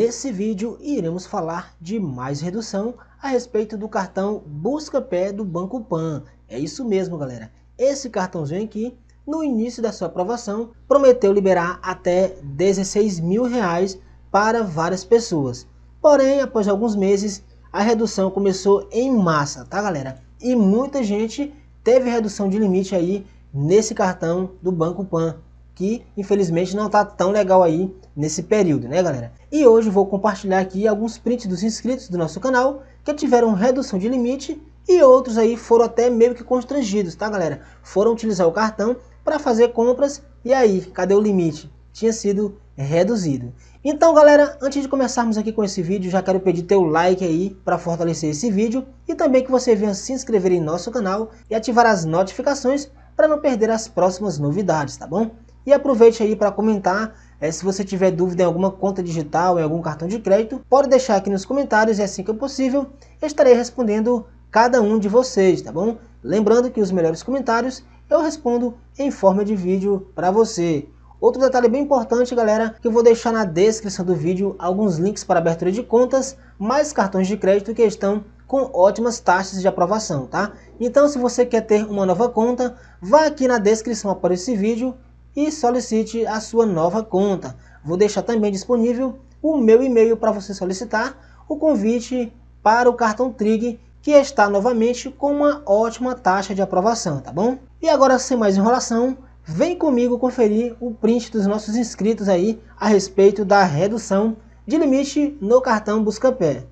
Nesse vídeo iremos falar de mais redução a respeito do cartão Busca Pé do Banco Pan. É isso mesmo galera, esse cartãozinho aqui no início da sua aprovação prometeu liberar até 16 mil reais para várias pessoas. Porém, após alguns meses, a redução começou em massa, tá galera? E muita gente teve redução de limite aí nesse cartão do Banco Pan que infelizmente não está tão legal aí nesse período, né galera? E hoje vou compartilhar aqui alguns prints dos inscritos do nosso canal que tiveram redução de limite e outros aí foram até meio que constrangidos, tá galera? Foram utilizar o cartão para fazer compras e aí, cadê o limite? Tinha sido reduzido. Então galera, antes de começarmos aqui com esse vídeo, já quero pedir teu like aí para fortalecer esse vídeo e também que você venha se inscrever em nosso canal e ativar as notificações para não perder as próximas novidades, tá bom? E aproveite aí para comentar. É, se você tiver dúvida em alguma conta digital, em algum cartão de crédito, pode deixar aqui nos comentários e assim que é possível, estarei respondendo cada um de vocês, tá bom? Lembrando que os melhores comentários eu respondo em forma de vídeo para você. Outro detalhe bem importante, galera, que eu vou deixar na descrição do vídeo alguns links para abertura de contas, mais cartões de crédito que estão com ótimas taxas de aprovação, tá? Então, se você quer ter uma nova conta, vá aqui na descrição para esse vídeo e solicite a sua nova conta. Vou deixar também disponível o meu e-mail para você solicitar o convite para o cartão Trig, que está novamente com uma ótima taxa de aprovação, tá bom? E agora, sem mais enrolação, vem comigo conferir o print dos nossos inscritos aí a respeito da redução de limite no cartão Buscapé.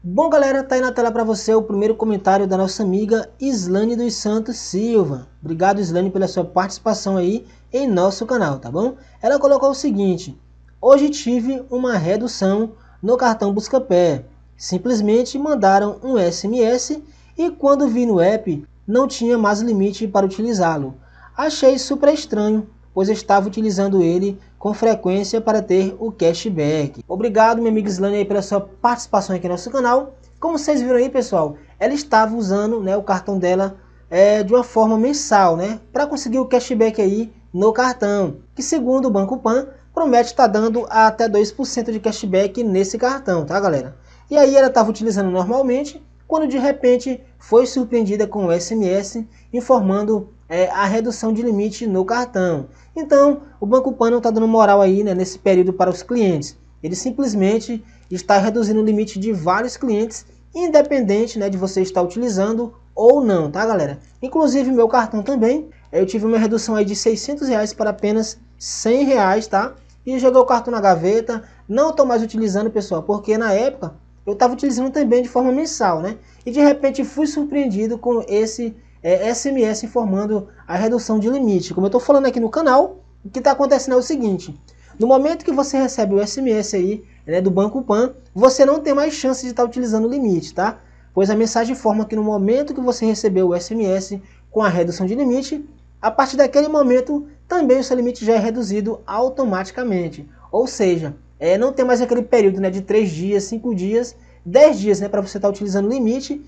Bom galera, tá aí na tela para você o primeiro comentário da nossa amiga Islane dos Santos Silva. Obrigado Islane pela sua participação aí em nosso canal, tá bom? Ela colocou o seguinte, hoje tive uma redução no cartão Buscapé. Simplesmente mandaram um SMS e quando vi no app não tinha mais limite para utilizá-lo. Achei super estranho, pois estava utilizando ele com frequência para ter o cashback. Obrigado, meu amigo Slane, pela sua participação aqui no nosso canal. Como vocês viram aí, pessoal, ela estava usando né, o cartão dela é, de uma forma mensal, né, para conseguir o cashback aí no cartão, que segundo o Banco Pan, promete estar tá dando até 2% de cashback nesse cartão, tá galera? E aí ela estava utilizando normalmente, quando de repente foi surpreendida com o SMS informando é, a redução de limite no cartão. Então, o Banco Pan não está dando moral aí né, nesse período para os clientes. Ele simplesmente está reduzindo o limite de vários clientes, independente né, de você estar utilizando ou não, tá galera? Inclusive meu cartão também, eu tive uma redução aí de 600 reais para apenas 100 reais, tá? E joguei o cartão na gaveta, não estou mais utilizando, pessoal, porque na época eu estava utilizando também de forma mensal, né? E de repente fui surpreendido com esse é, SMS informando a redução de limite. Como eu estou falando aqui no canal, o que está acontecendo é o seguinte. No momento que você recebe o SMS aí, né, do Banco Pan, você não tem mais chance de estar tá utilizando o limite, tá? Pois a mensagem informa que no momento que você recebeu o SMS com a redução de limite, a partir daquele momento também o seu limite já é reduzido automaticamente. Ou seja, é, não tem mais aquele período né, de 3 dias, 5 dias, 10 dias né, para você estar tá utilizando o limite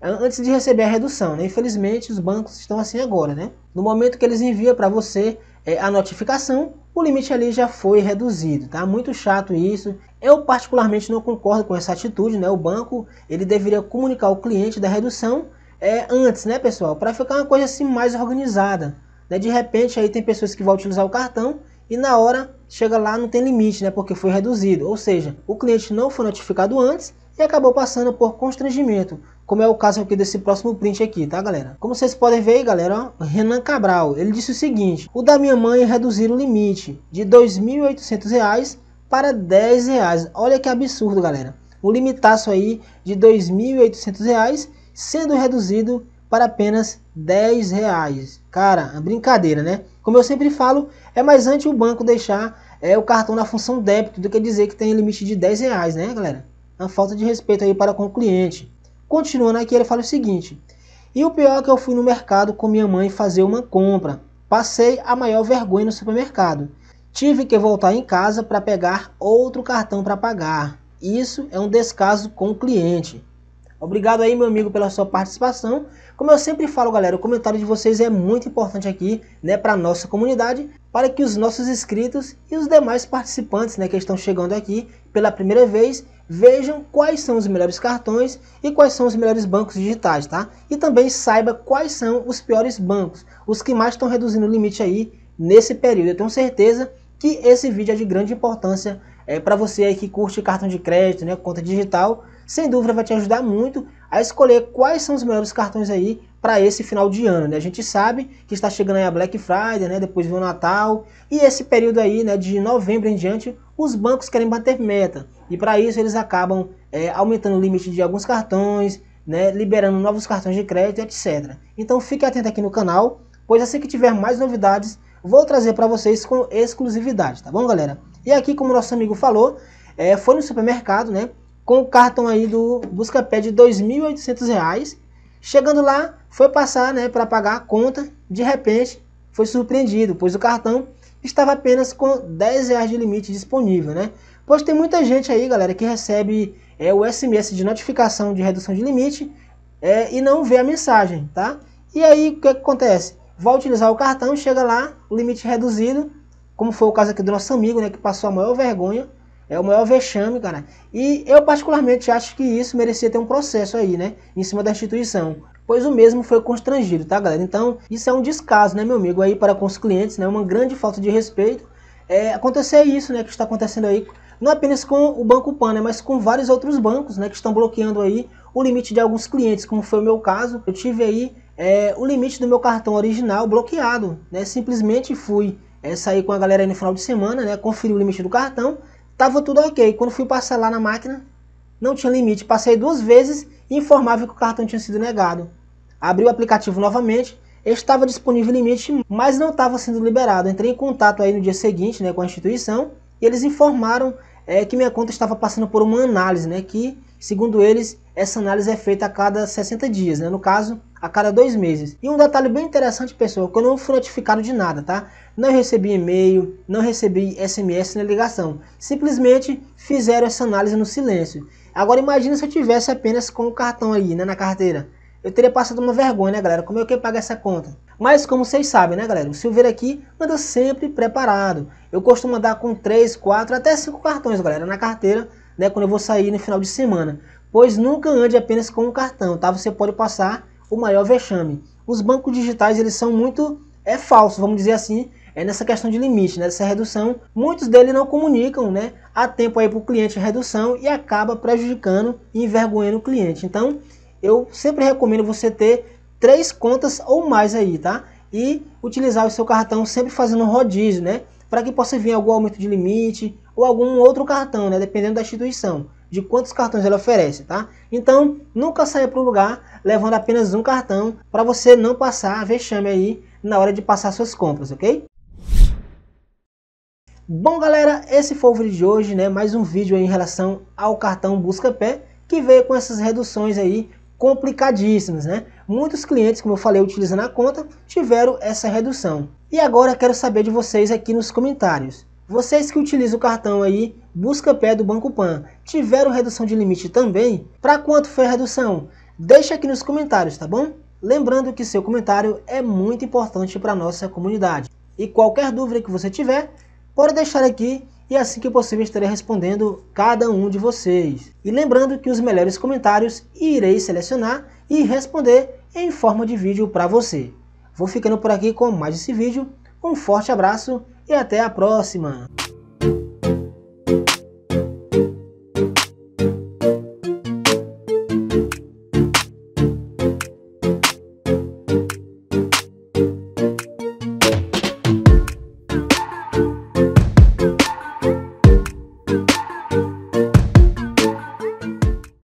antes de receber a redução. Né? Infelizmente, os bancos estão assim agora. Né? No momento que eles enviam para você é, a notificação, o limite ali já foi reduzido. Tá? Muito chato isso. Eu particularmente não concordo com essa atitude. Né? O banco ele deveria comunicar o cliente da redução é, antes, né, pessoal? Para ficar uma coisa assim mais organizada. Né? De repente, aí tem pessoas que vão utilizar o cartão e na hora chega lá não tem limite, né? Porque foi reduzido. Ou seja, o cliente não foi notificado antes e acabou passando por constrangimento, como é o caso aqui desse próximo print aqui, tá galera? Como vocês podem ver aí, galera, ó, Renan Cabral, ele disse o seguinte, o da minha mãe reduzir o limite de R$ 2.800 para R$ 10,00, olha que absurdo, galera. O limitaço aí de R$ 2.800 sendo reduzido para apenas 10 reais. Cara, é brincadeira, né? Como eu sempre falo, é mais antes o banco deixar é, o cartão na função débito do que dizer que tem limite de 10 reais, né, galera? a falta de respeito aí para com o cliente. Continuando aqui, ele fala o seguinte: E o pior é que eu fui no mercado com minha mãe fazer uma compra. Passei a maior vergonha no supermercado. Tive que voltar em casa para pegar outro cartão para pagar. Isso é um descaso com o cliente. Obrigado aí, meu amigo, pela sua participação. Como eu sempre falo, galera, o comentário de vocês é muito importante aqui, né, para nossa comunidade, para que os nossos inscritos e os demais participantes, né, que estão chegando aqui pela primeira vez, Vejam quais são os melhores cartões e quais são os melhores bancos digitais, tá? E também saiba quais são os piores bancos, os que mais estão reduzindo o limite aí nesse período. Eu tenho certeza que esse vídeo é de grande importância é, para você aí que curte cartão de crédito, né, conta digital. Sem dúvida vai te ajudar muito a escolher quais são os melhores cartões aí para esse final de ano. Né? A gente sabe que está chegando aí a Black Friday, né? depois vem o Natal, e esse período aí né, de novembro em diante, os bancos querem bater meta, e para isso eles acabam é, aumentando o limite de alguns cartões, né, liberando novos cartões de crédito, etc. Então fique atento aqui no canal, pois assim que tiver mais novidades, vou trazer para vocês com exclusividade, tá bom galera? E aqui, como nosso amigo falou, é, foi no supermercado, né? Com o cartão aí do Buscapé de R$ 2.800, Chegando lá, foi passar né, para pagar a conta, de repente foi surpreendido, pois o cartão estava apenas com 10 reais de limite disponível. Né? Pois tem muita gente aí, galera, que recebe é, o SMS de notificação de redução de limite é, e não vê a mensagem. tá? E aí o que, é que acontece? Vai utilizar o cartão, chega lá, limite reduzido, como foi o caso aqui do nosso amigo, né, que passou a maior vergonha, é o maior vexame, cara. E eu particularmente acho que isso merecia ter um processo aí, né? Em cima da instituição. Pois o mesmo foi constrangido, tá, galera? Então, isso é um descaso, né, meu amigo, aí para com os clientes, né? Uma grande falta de respeito. É, acontecer isso, né, que está acontecendo aí, não apenas com o Banco Pan, né, mas com vários outros bancos, né, que estão bloqueando aí o limite de alguns clientes, como foi o meu caso. Eu tive aí é, o limite do meu cartão original bloqueado, né? Simplesmente fui é, sair com a galera aí no final de semana, né? Conferir o limite do cartão Tava tudo ok. Quando fui parcelar na máquina, não tinha limite. Passei duas vezes e informava que o cartão tinha sido negado. Abri o aplicativo novamente, estava disponível limite, mas não estava sendo liberado. Entrei em contato aí no dia seguinte né, com a instituição e eles informaram é, que minha conta estava passando por uma análise, né, que, segundo eles, essa análise é feita a cada 60 dias. Né? No caso, a cada dois meses. E um detalhe bem interessante, pessoal, que eu não fui notificado de nada, tá? Não recebi e-mail, não recebi SMS nem ligação. Simplesmente fizeram essa análise no silêncio. Agora imagina se eu tivesse apenas com o cartão aí, né, na carteira. Eu teria passado uma vergonha, né, galera? Como é que eu pago essa conta? Mas como vocês sabem, né, galera? O Silveira aqui anda sempre preparado. Eu costumo andar com 3, 4, até 5 cartões, galera, na carteira, né, quando eu vou sair no final de semana. Pois nunca ande apenas com um cartão, tá? Você pode passar o maior vexame. Os bancos digitais eles são muito é falso vamos dizer assim, é nessa questão de limite, nessa né, redução. Muitos deles não comunicam né, a tempo aí para o cliente a redução e acaba prejudicando e envergonhando o cliente. Então, eu sempre recomendo você ter três contas ou mais aí, tá? E utilizar o seu cartão sempre fazendo rodízio, né? Para que possa vir algum aumento de limite ou algum outro cartão, né? Dependendo da instituição de quantos cartões ela oferece, tá? Então, nunca saia para o lugar levando apenas um cartão para você não passar vexame aí na hora de passar suas compras, ok? Bom galera, esse foi o vídeo de hoje, né? Mais um vídeo em relação ao cartão Busca Pé, que veio com essas reduções aí complicadíssimas, né? Muitos clientes, como eu falei, utilizando a conta, tiveram essa redução. E agora quero saber de vocês aqui nos comentários. Vocês que utilizam o cartão aí, busca pé do Banco Pan, tiveram redução de limite também? Para quanto foi a redução? Deixa aqui nos comentários, tá bom? Lembrando que seu comentário é muito importante para a nossa comunidade. E qualquer dúvida que você tiver, pode deixar aqui e assim que possível estarei respondendo cada um de vocês. E lembrando que os melhores comentários irei selecionar e responder em forma de vídeo para você. Vou ficando por aqui com mais esse vídeo. Um forte abraço e até a próxima!